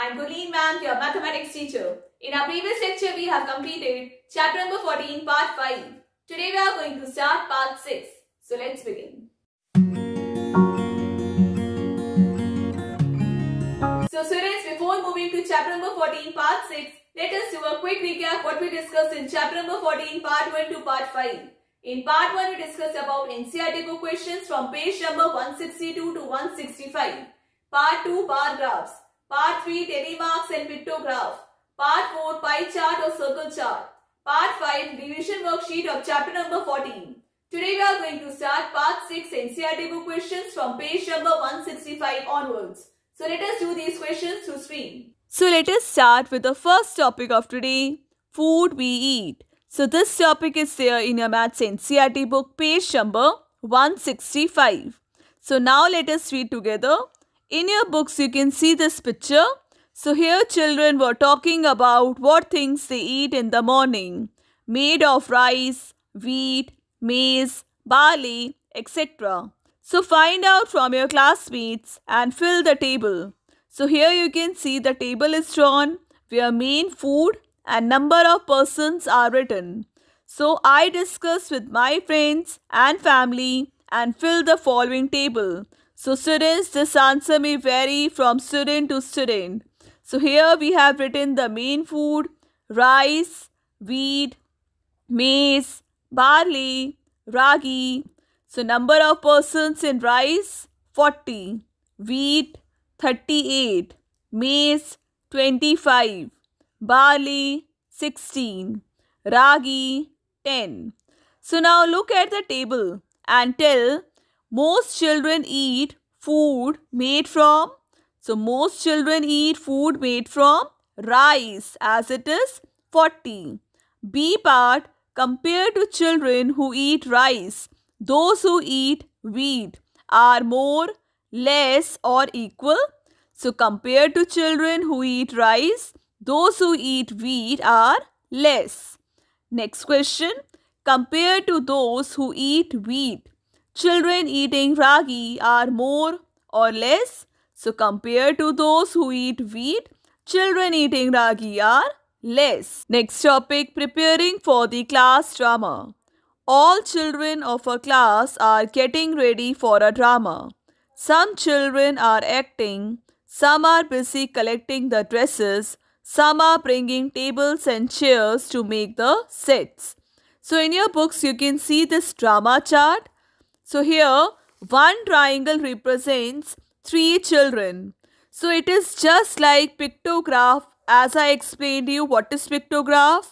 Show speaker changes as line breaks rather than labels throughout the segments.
I'm Gurleen ma'am, your mathematics teacher. In our previous lecture, we have completed chapter number 14, part 5. Today we are going to start part 6. So let's begin. So students, before moving to chapter number 14, part 6, let us do a quick recap what we discussed in chapter number 14, part 1 to part 5. In part 1, we discussed about NCRT book questions from page number 162 to 165. Part 2, bar graphs. Part 3 Terry marks and pictograph. Part 4 pie chart or circle chart. Part 5 revision worksheet of chapter number 14. Today we are going to start part 6 NCRT book questions from page number 165 onwards. So let us do these questions through screen. So let us start with the first topic of today, food we eat. So this topic is there in your maths NCRT book page number 165. So now let us read together in your books, you can see this picture. So here children were talking about what things they eat in the morning. Made of rice, wheat, maize, barley, etc. So find out from your classmates and fill the table. So here you can see the table is drawn where main food and number of persons are written. So I discuss with my friends and family and fill the following table. So students, this answer may vary from student to student. So here we have written the main food, rice, wheat, maize, barley, ragi. So number of persons in rice, 40, wheat, 38, maize, 25, barley, 16, ragi, 10. So now look at the table and tell most children eat food made from so most children eat food made from rice as it is 40 b part compared to children who eat rice those who eat wheat are more less or equal so compared to children who eat rice those who eat wheat are less next question compared to those who eat wheat Children eating ragi are more or less. So compared to those who eat wheat, children eating ragi are less. Next topic, preparing for the class drama. All children of a class are getting ready for a drama. Some children are acting, some are busy collecting the dresses, some are bringing tables and chairs to make the sets. So in your books, you can see this drama chart so here, one triangle represents three children. So it is just like pictograph as I explained you what is pictograph?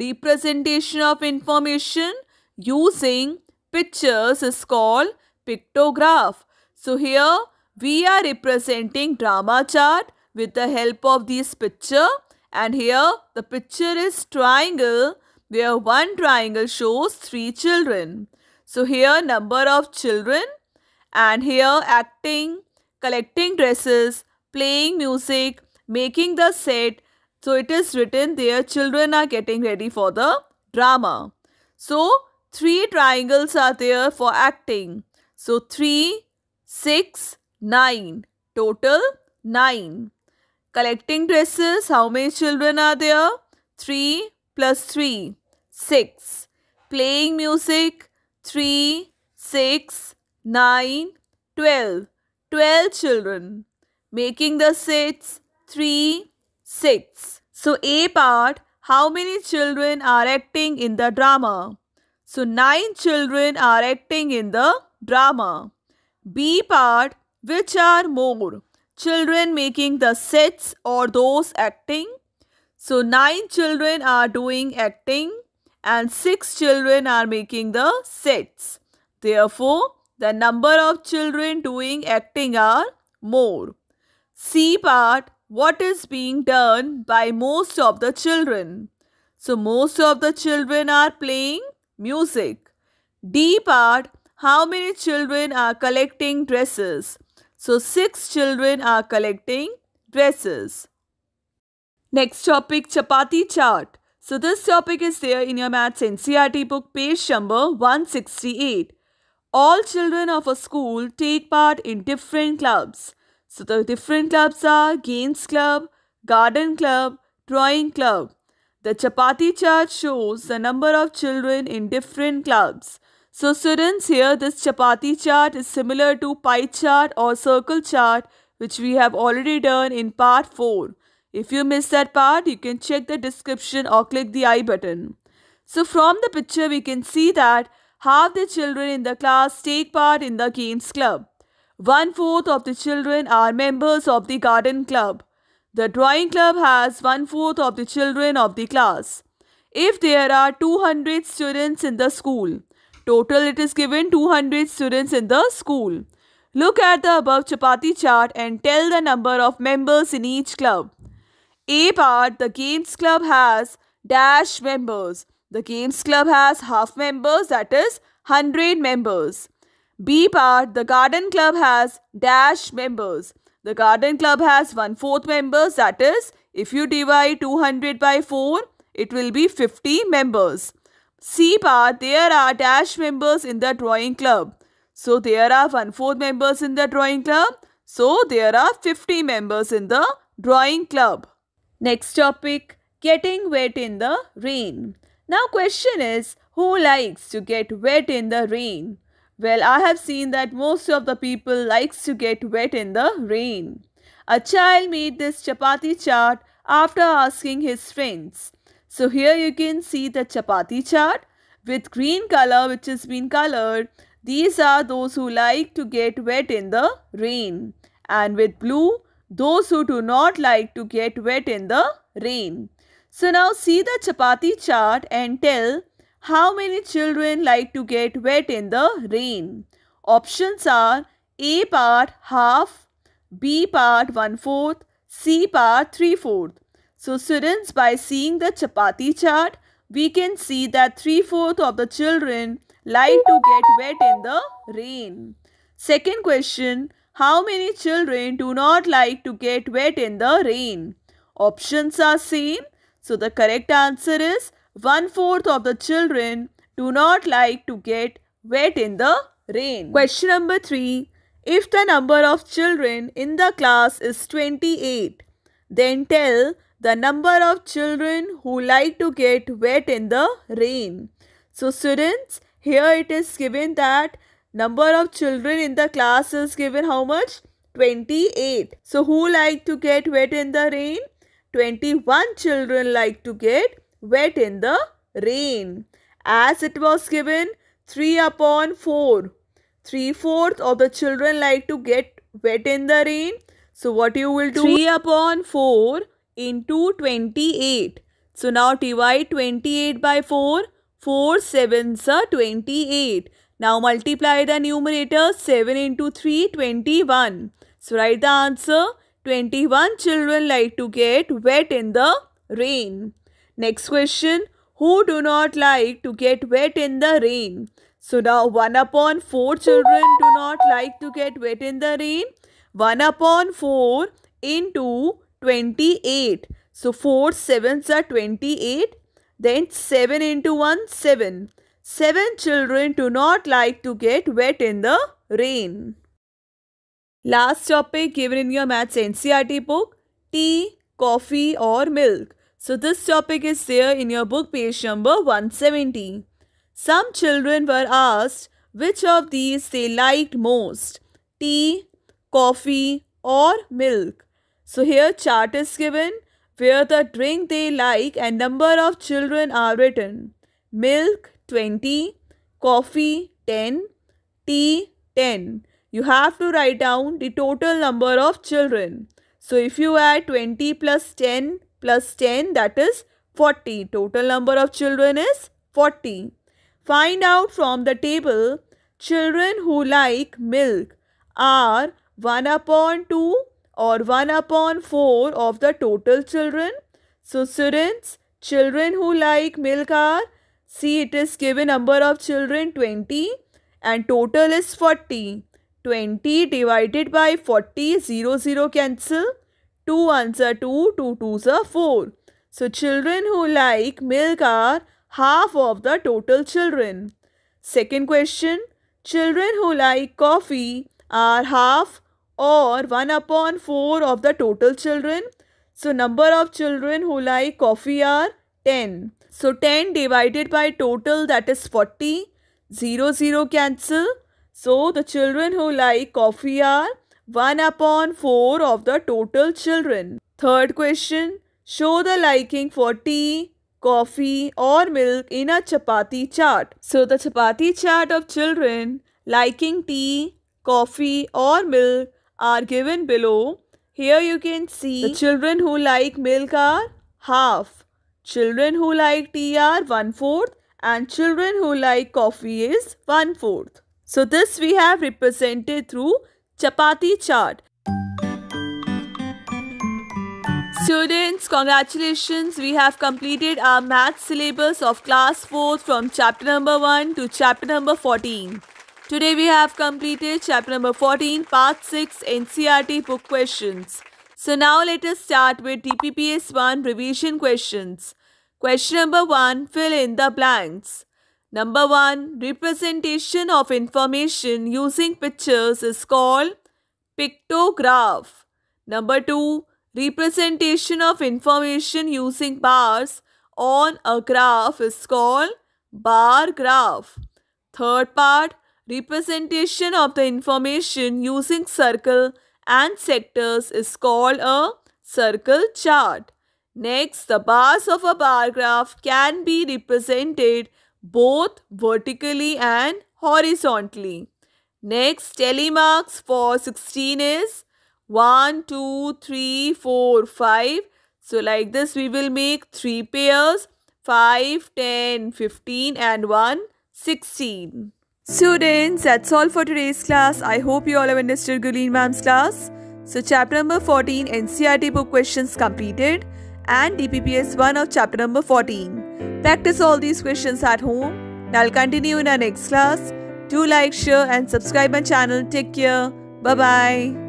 Representation of information using pictures is called pictograph. So here we are representing drama chart with the help of this picture and here the picture is triangle where one triangle shows three children. So here number of children and here acting, collecting dresses, playing music, making the set. So it is written there children are getting ready for the drama. So three triangles are there for acting. So three, six, nine. Total 9. Collecting dresses, how many children are there? 3 plus 3, 6. Playing music, Three, six, nine, twelve, twelve nine, twelve. Twelve children. Making the sits three, six. So A part, how many children are acting in the drama? So nine children are acting in the drama. B part, which are more? Children making the sets or those acting? So nine children are doing acting and 6 children are making the sets. Therefore, the number of children doing acting are more. C part What is being done by most of the children? So, most of the children are playing music. D part How many children are collecting dresses? So, 6 children are collecting dresses. Next topic Chapati chart. So this topic is there in your Maths NCRT book, page number 168. All children of a school take part in different clubs. So the different clubs are Games Club, Garden Club, Drawing Club. The chapati chart shows the number of children in different clubs. So students here this chapati chart is similar to pie chart or circle chart which we have already done in part 4. If you missed that part, you can check the description or click the I button. So from the picture, we can see that half the children in the class take part in the games club. One-fourth of the children are members of the garden club. The drawing club has one-fourth of the children of the class. If there are 200 students in the school, total it is given 200 students in the school. Look at the above chapati chart and tell the number of members in each club. A part the Games Club has dash members. The Games Club has half members that is 100 members. B part the Garden Club has dash members. The Garden Club has one fourth members that is if you divide 200 by 4 it will be 50 members. C part there are dash members in the drawing club. So there are one fourth members in the drawing club. So there are 50 members in the drawing club. Next topic getting wet in the rain. Now, question is who likes to get wet in the rain? Well, I have seen that most of the people likes to get wet in the rain. A child made this chapati chart after asking his friends. So here you can see the chapati chart with green color which has been colored. These are those who like to get wet in the rain. And with blue, those who do not like to get wet in the rain. So now see the chapati chart and tell how many children like to get wet in the rain. Options are A part half, B part one fourth, C part three fourth. So students by seeing the chapati chart, we can see that three fourth of the children like to get wet in the rain. Second question, how many children do not like to get wet in the rain? Options are same. So the correct answer is one fourth of the children do not like to get wet in the rain. Question number 3. If the number of children in the class is 28, then tell the number of children who like to get wet in the rain. So students, here it is given that Number of children in the class is given how much? 28. So who like to get wet in the rain? 21 children like to get wet in the rain. As it was given 3 upon 4. 3 fourth of the children like to get wet in the rain. So what you will do? 3 upon 4 into 28. So now divide 28 by 4. 4 sevens are 28. Now multiply the numerator 7 into 3, 21. So write the answer 21 children like to get wet in the rain. Next question who do not like to get wet in the rain. So now 1 upon 4 children do not like to get wet in the rain. 1 upon 4 into 28. So 4 sevens are 28. Then 7 into 1, 7. Seven children do not like to get wet in the rain. Last topic given in your maths NCRT book tea, coffee, or milk. So, this topic is there in your book, page number 170. Some children were asked which of these they liked most tea, coffee, or milk. So, here chart is given where the drink they like and number of children are written milk 20, coffee 10, tea 10. You have to write down the total number of children. So if you add 20 plus 10 plus 10 that is 40. Total number of children is 40. Find out from the table children who like milk are 1 upon 2 or 1 upon 4 of the total children. So students, children who like milk are See, it is given number of children 20 and total is 40. 20 divided by 40, 0, 0 cancel. 2 answer 2, 2 2s are 4. So, children who like milk are half of the total children. Second question, children who like coffee are half or 1 upon 4 of the total children. So, number of children who like coffee are 10. So 10 divided by total that is 40. 0 0 cancel. So the children who like coffee are 1 upon 4 of the total children. Third question. Show the liking for tea, coffee or milk in a chapati chart. So the chapati chart of children liking tea, coffee or milk are given below. Here you can see the children who like milk are half. Children who like tea are one fourth and children who like coffee is one fourth. So this we have represented through chapati chart. Students, congratulations. We have completed our math syllabus of class 4 from chapter number 1 to chapter number 14. Today we have completed chapter number 14, part 6 NCRT book questions. So now let us start with TPPS 1 revision questions. Question number 1 fill in the blanks. Number 1 representation of information using pictures is called pictograph. Number 2 representation of information using bars on a graph is called bar graph. Third part representation of the information using circle and sectors is called a circle chart. Next, the bars of a bar graph can be represented both vertically and horizontally. Next, telemarks for 16 is 1, 2, 3, 4, 5. So like this we will make 3 pairs 5, 10, 15 and 1, 16. Students, that's all for today's class. I hope you all have understood Guleen Ma'am's class. So chapter number 14 NCRT book questions completed and DPPS 1 of chapter number 14. Practice all these questions at home. I'll continue in our next class. Do like, share and subscribe my channel. Take care. Bye-bye.